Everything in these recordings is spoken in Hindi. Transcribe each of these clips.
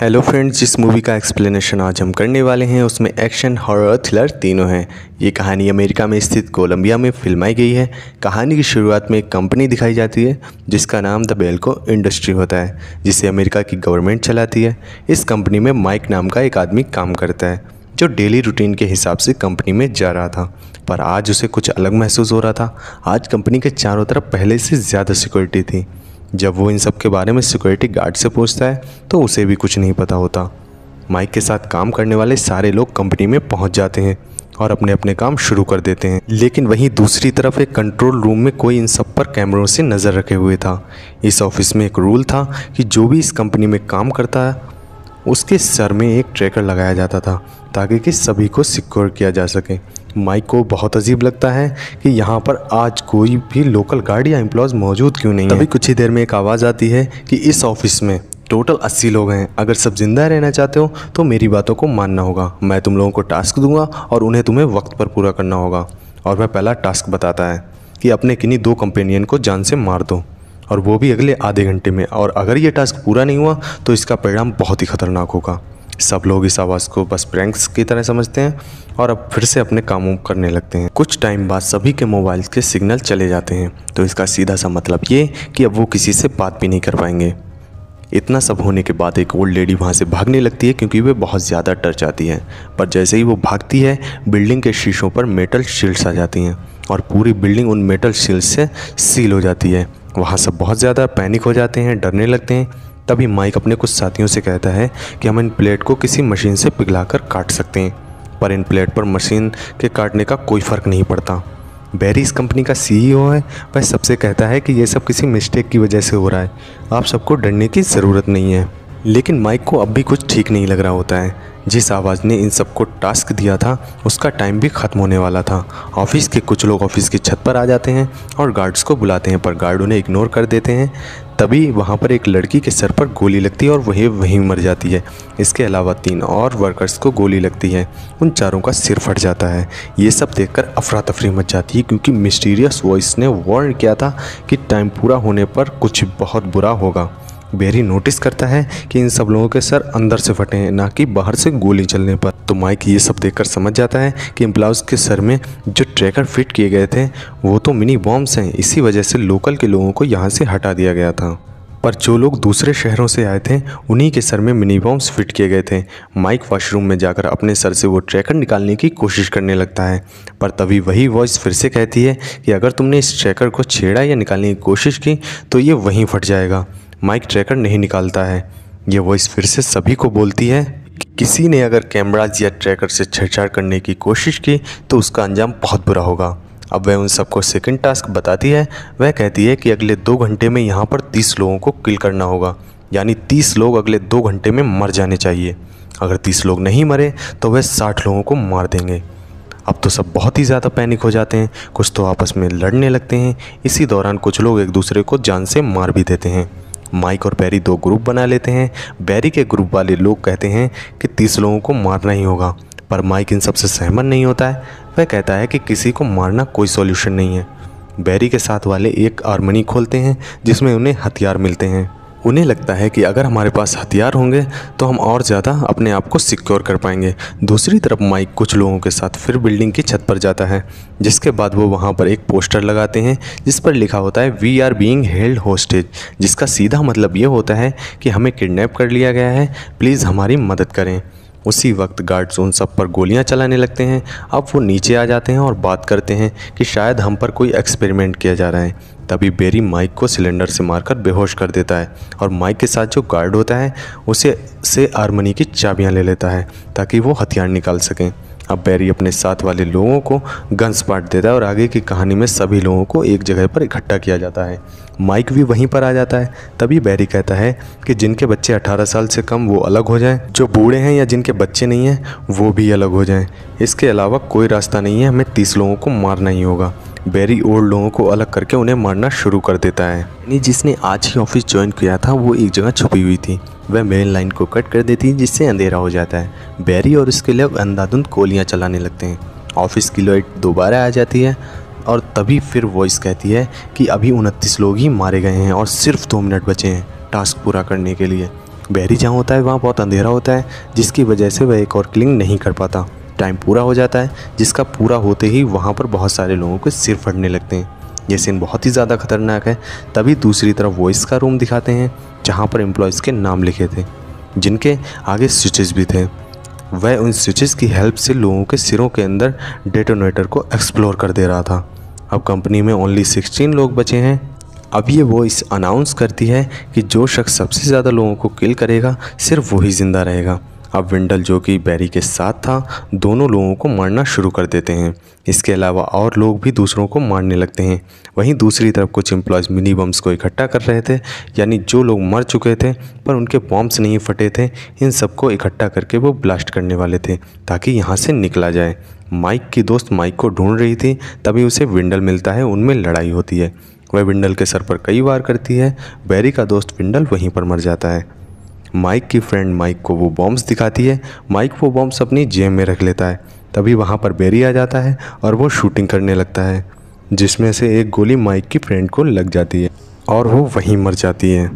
हेलो फ्रेंड्स जिस मूवी का एक्सप्लेनेशन आज हम करने वाले हैं उसमें एक्शन हॉरर थ्रिलर तीनों हैं ये कहानी अमेरिका में स्थित कोलंबिया में फिल्माई गई है कहानी की शुरुआत में एक कंपनी दिखाई जाती है जिसका नाम द बेल्को इंडस्ट्री होता है जिसे अमेरिका की गवर्नमेंट चलाती है इस कंपनी में माइक नाम का एक आदमी काम करता है जो डेली रूटीन के हिसाब से कंपनी में जा रहा था पर आज उसे कुछ अलग महसूस हो रहा था आज कंपनी के चारों तरफ पहले से ज़्यादा सिक्योरिटी थी जब वो इन सब के बारे में सिक्योरिटी गार्ड से पूछता है तो उसे भी कुछ नहीं पता होता माइक के साथ काम करने वाले सारे लोग कंपनी में पहुंच जाते हैं और अपने अपने काम शुरू कर देते हैं लेकिन वहीं दूसरी तरफ एक कंट्रोल रूम में कोई इन सब पर कैमरों से नज़र रखे हुए था इस ऑफिस में एक रूल था कि जो भी इस कंपनी में काम करता है उसके सर में एक ट्रैकर लगाया जाता था ताकि कि सभी को सिक्योर किया जा सके माइक को बहुत अजीब लगता है कि यहाँ पर आज कोई भी लोकल गार्ड या एम्प्लॉज मौजूद क्यों नहीं है अभी कुछ ही देर में एक आवाज़ आती है कि इस ऑफिस में टोटल अस्सी लोग हैं अगर सब ज़िंदा रहना चाहते हो तो मेरी बातों को मानना होगा मैं तुम लोगों को टास्क दूंगा और उन्हें तुम्हें वक्त पर पूरा करना होगा और वह पहला टास्क बताता है कि अपने किन्हीं दो कंपेनियन को जान से मार दो और वो भी अगले आधे घंटे में और अगर ये टास्क पूरा नहीं हुआ तो इसका परिणाम बहुत ही खतरनाक होगा सब लोग इस आवाज़ को बस प्रैंक्स की तरह समझते हैं और अब फिर से अपने कामों करने लगते हैं कुछ टाइम बाद सभी के मोबाइल के सिग्नल चले जाते हैं तो इसका सीधा सा मतलब ये कि अब वो किसी से बात भी नहीं कर पाएंगे इतना सब होने के बाद एक ओल्ड लेडी वहाँ से भागने लगती है क्योंकि वह बहुत ज़्यादा डर जाती है पर जैसे ही वो भागती है बिल्डिंग के शीशों पर मेटल शील्ड्स आ जाती हैं और पूरी बिल्डिंग उन मेटल शील्ड से सील हो जाती है वहाँ सब बहुत ज़्यादा पैनिक हो जाते हैं डरने लगते हैं तभी माइक अपने कुछ साथियों से कहता है कि हम इन प्लेट को किसी मशीन से पिघलाकर काट सकते हैं पर इन प्लेट पर मशीन के काटने का कोई फ़र्क नहीं पड़ता बैरी इस कंपनी का सीईओ e है वह सबसे कहता है कि यह सब किसी मिस्टेक की वजह से हो रहा है आप सबको डरने की ज़रूरत नहीं है लेकिन माइक को अब भी कुछ ठीक नहीं लग रहा होता है जिस आवाज़ ने इन सबको टास्क दिया था उसका टाइम भी ख़त्म होने वाला था ऑफिस के कुछ लोग ऑफिस की छत पर आ जाते हैं और गार्ड्स को बुलाते हैं पर गार्ड उन्हें इग्नोर कर देते हैं तभी वहाँ पर एक लड़की के सर पर गोली लगती है और वह वहीं मर जाती है इसके अलावा तीन और वर्कर्स को गोली लगती है उन चारों का सिर फट जाता है ये सब देखकर अफरा तफरी मच जाती है क्योंकि मिस्टीरियस वॉइस ने वार्न किया था कि टाइम पूरा होने पर कुछ बहुत बुरा होगा बेरी नोटिस करता है कि इन सब लोगों के सर अंदर से फटे हैं ना कि बाहर से गोली चलने पर तो माइक ये सब देखकर समझ जाता है कि एम्प्लाउज के सर में जो ट्रैकर फिट किए गए थे वो तो मिनी बॉम्ब्स हैं इसी वजह से लोकल के लोगों को यहाँ से हटा दिया गया था पर जो लोग दूसरे शहरों से आए थे उन्हीं के सर में मिनी बॉम्ब्स फिट किए गए थे माइक वॉशरूम में जाकर अपने सर से वो ट्रैकर निकालने की कोशिश करने लगता है पर तभी वही वॉइस फिर से कहती है कि अगर तुमने इस ट्रैकर को छेड़ा या निकालने की कोशिश की तो ये वहीं फट जाएगा माइक ट्रैकर नहीं निकालता है ये वॉइस फिर से सभी को बोलती है कि किसी ने अगर कैमराज या ट्रैकर से छेड़छाड़ करने की कोशिश की तो उसका अंजाम बहुत बुरा होगा अब वह उन सबको सेकंड टास्क बताती है वह कहती है कि अगले दो घंटे में यहाँ पर तीस लोगों को किल करना होगा यानी तीस लोग अगले दो घंटे में मर जाने चाहिए अगर तीस लोग नहीं मरे तो वह साठ लोगों को मार देंगे अब तो सब बहुत ही ज़्यादा पैनिक हो जाते हैं कुछ तो आपस में लड़ने लगते हैं इसी दौरान कुछ लोग एक दूसरे को जान से मार भी देते हैं माइक और बैरी दो ग्रुप बना लेते हैं बैरी के ग्रुप वाले लोग कहते हैं कि तीस लोगों को मारना ही होगा पर माइक इन सबसे सहमत नहीं होता है वह कहता है कि किसी को मारना कोई सॉल्यूशन नहीं है बैरी के साथ वाले एक आर्मनी खोलते हैं जिसमें उन्हें हथियार मिलते हैं उन्हें लगता है कि अगर हमारे पास हथियार होंगे तो हम और ज़्यादा अपने आप को सिक्योर कर पाएंगे दूसरी तरफ माइक कुछ लोगों के साथ फिर बिल्डिंग की छत पर जाता है जिसके बाद वो वहाँ पर एक पोस्टर लगाते हैं जिस पर लिखा होता है we are being held hostage जिसका सीधा मतलब ये होता है कि हमें किडनेप कर लिया गया है प्लीज़ हमारी मदद करें उसी वक्त गार्ड्स उन सब पर गोलियां चलाने लगते हैं अब वो नीचे आ जाते हैं और बात करते हैं कि शायद हम पर कोई एक्सपेरिमेंट किया जा रहा है तभी बेरी माइक को सिलेंडर से मारकर बेहोश कर देता है और माइक के साथ जो गार्ड होता है उसे से आर्मनी की चाबियाँ ले लेता है ताकि वो हथियार निकाल सकें अब बैरी अपने साथ वाले लोगों को गन्स बांट देता है और आगे की कहानी में सभी लोगों को एक जगह पर इकट्ठा किया जाता है माइक भी वहीं पर आ जाता है तभी बैरी कहता है कि जिनके बच्चे 18 साल से कम वो अलग हो जाएं जो बूढ़े हैं या जिनके बच्चे नहीं हैं वो भी अलग हो जाएं इसके अलावा कोई रास्ता नहीं है हमें तीस लोगों को मारना ही होगा बैरी ओल्ड लोगों को अलग करके उन्हें मारना शुरू कर देता है जिसने आज ही ऑफिस ज्वाइन किया था वो एक जगह छुपी हुई थी वह मेन लाइन को कट कर देती है जिससे अंधेरा हो जाता है बैरी और उसके लिए अंधाधुंध गोलियाँ चलाने लगते हैं ऑफिस की लाइट दोबारा आ जाती है और तभी फिर वॉइस कहती है कि अभी उनतीस लोग ही मारे गए हैं और सिर्फ दो मिनट बचे हैं टास्क पूरा करने के लिए बहरी जहाँ होता है वहाँ बहुत अंधेरा होता है जिसकी वजह से वह एक और क्लिंग नहीं कर पाता टाइम पूरा हो जाता है जिसका पूरा होते ही वहाँ पर बहुत सारे लोगों के सिर फटने लगते हैं ये सीन बहुत ही ज़्यादा खतरनाक है तभी दूसरी तरफ वॉइस का रूम दिखाते हैं जहाँ पर एम्प्लॉयज़ के नाम लिखे थे जिनके आगे स्विचेस भी थे वह उन स्विचेस की हेल्प से लोगों के सिरों के अंदर डेटोनेटर को एक्सप्लोर कर दे रहा था अब कंपनी में ओनली सिक्सटीन लोग बचे हैं अब ये वॉइस अनाउंस करती है कि जो शख्स सबसे ज़्यादा लोगों को किल करेगा सिर्फ वही ज़िंदा रहेगा अब विंडल जो कि बैरी के साथ था दोनों लोगों को मारना शुरू कर देते हैं इसके अलावा और लोग भी दूसरों को मारने लगते हैं वहीं दूसरी तरफ कुछ एम्प्लॉयज़ मिनी बम्स को इकट्ठा कर रहे थे यानी जो लोग मर चुके थे पर उनके बॉम्ब्स नहीं फटे थे इन सबको इकट्ठा करके वो ब्लास्ट करने वाले थे ताकि यहाँ से निकला जाए माइक की दोस्त माइक को ढूंढ रही थी तभी उसे विंडल मिलता है उनमें लड़ाई होती है वह विंडल के सर पर कई बार करती है बैरी का दोस्त विंडल वहीं पर मर जाता है माइक की फ्रेंड माइक को वो बॉम्ब्स दिखाती है माइक वो बॉम्ब्स अपनी जेब में रख लेता है तभी वहाँ पर बेरी आ जाता है और वो शूटिंग करने लगता है जिसमें से एक गोली माइक की फ्रेंड को लग जाती है और वो वहीं मर जाती है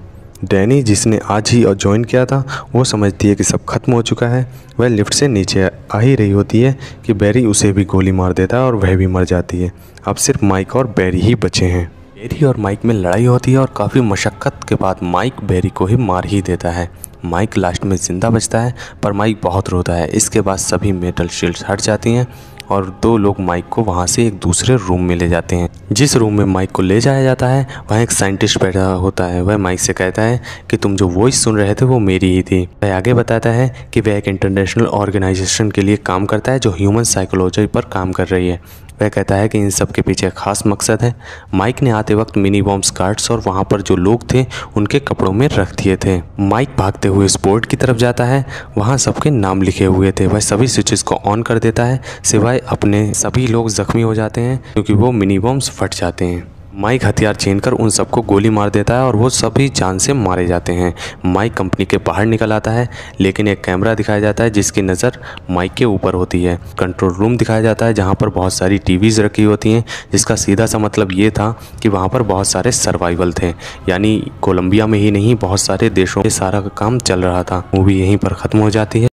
डैनी जिसने आज ही और ज्वाइन किया था वो समझती है कि सब खत्म हो चुका है वह लिफ्ट से नीचे आ ही रही होती है कि बैरी उसे भी गोली मार देता है और वह भी मर जाती है अब सिर्फ माइक और बैरी ही बचे हैं बैरी और माइक में लड़ाई होती है और काफ़ी मशक्क़त के बाद माइक बैरी को ही मार ही देता है माइक लास्ट में ज़िंदा बचता है पर माइक बहुत रोता है इसके बाद सभी मेटल शील्ड्स हट जाती हैं और दो लोग माइक को वहाँ से एक दूसरे रूम में ले जाते हैं जिस रूम में माइक को ले जाया जाता है वहाँ एक साइंटिस्ट बैठा होता है वह माइक से कहता है कि तुम जो वॉइस सुन रहे थे वो मेरी ही थी वह आगे बताता है कि वह एक इंटरनेशनल ऑर्गेनाइजेशन के लिए काम करता है जो ह्यूमन साइकोलॉजी पर काम कर रही है वह कहता है कि इन सब के पीछे खास मकसद है माइक ने आते वक्त मिनी बॉम्ब कार्ड्स और वहाँ पर जो लोग थे उनके कपड़ों में रख दिए थे माइक भागते हुए इस बोर्ड की तरफ जाता है वहाँ सबके नाम लिखे हुए थे वह सभी स्विचेस को ऑन कर देता है सिवाय अपने सभी लोग जख्मी हो जाते हैं क्योंकि वो मिनी बॉम्ब्स फट जाते हैं माइक हथियार छीन कर उन सबको गोली मार देता है और वो सभी जान से मारे जाते हैं माइक कंपनी के बाहर निकल आता है लेकिन एक कैमरा दिखाया जाता है जिसकी नज़र माइक के ऊपर होती है कंट्रोल रूम दिखाया जाता है जहाँ पर बहुत सारी टीवीज़ रखी होती हैं जिसका सीधा सा मतलब ये था कि वहाँ पर बहुत सारे सर्वाइवल थे यानी कोलम्बिया में ही नहीं बहुत सारे देशों में सारा काम चल रहा था मूवी यहीं पर ख़त्म हो जाती है